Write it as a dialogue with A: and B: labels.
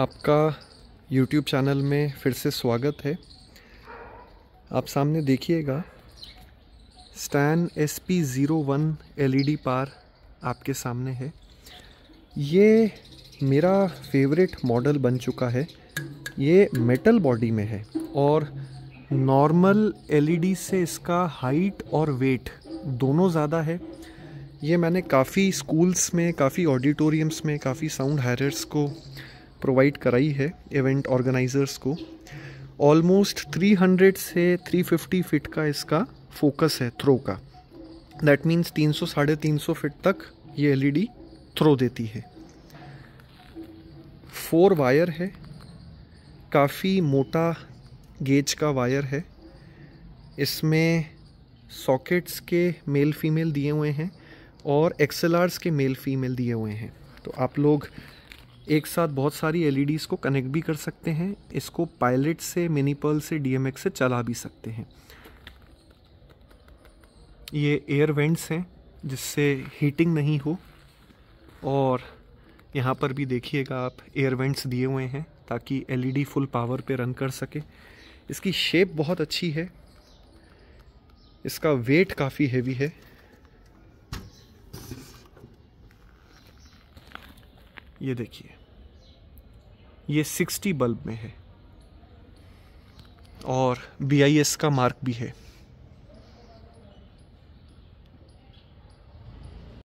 A: आपका YouTube channel में फिर से स्वागत है आप सामने देखिएगा स्टैन S P zero one L पार आपके सामने है ये मेरा फेवरेट मॉडल बन चुका है ये मेटल बॉडी में है और नॉर्मल डी e से इसका हाइट और वेट दोनों ज़्यादा है ये मैंने काफ़ी स्कूल्स में काफ़ी ऑडिटोरियम्स में काफ़ी साउंड हायरर्स को प्रोवाइड कराई है इवेंट ऑर्गेनाइजर्स को ऑलमोस्ट 300 से 350 फीट का इसका फोकस है थ्रो का दैट मीन्स 300 सौ साढ़े तीन फीट तक ये एलईडी थ्रो देती है फोर वायर है काफ़ी मोटा गेज का वायर है इसमें सॉकेट्स के मेल फीमेल दिए हुए हैं और एक्सएलआरस के मेल फीमेल दिए हुए हैं तो आप लोग एक साथ बहुत सारी एल e को कनेक्ट भी कर सकते हैं इसको पायलट से मिनी से डी से चला भी सकते हैं ये एयर वेंट्स हैं जिससे हीटिंग नहीं हो और यहाँ पर भी देखिएगा आप एयर वेंट्स दिए हुए हैं ताकि एलईडी फुल पावर पे रन कर सके इसकी शेप बहुत अच्छी है इसका वेट काफ़ी हेवी है ये देखिए ये सिक्सटी बल्ब में है और बी का मार्क भी है